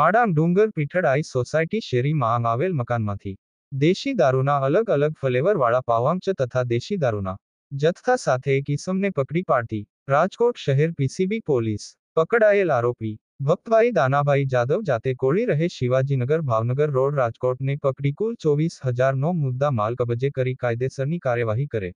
માડાંગ ડુંગર પીઠડાઈ સોસાયટી શેરીમાં આવેલ મકાનમાંથી દેશી દારૂના અલગ અલગ ફ્લેવરવાળા પાવાંચ તથા દેશી દારૂના જથ્થા સાથે એક ઇસમને પકડી પાડતી રાજકોટ શહેર પીસીબી પોલીસ પકડાયેલ આરોપી ભક્તભાઈ દાનાભાઈ જાદવ જાતે કોળી રહે શિવાજીનગર ભાવનગર રોડ રાજકોટને પકડી કુલ ચોવીસ હજારનો મુદ્દા માલ કબજે કરી કાયદેસરની કાર્યવાહી કરે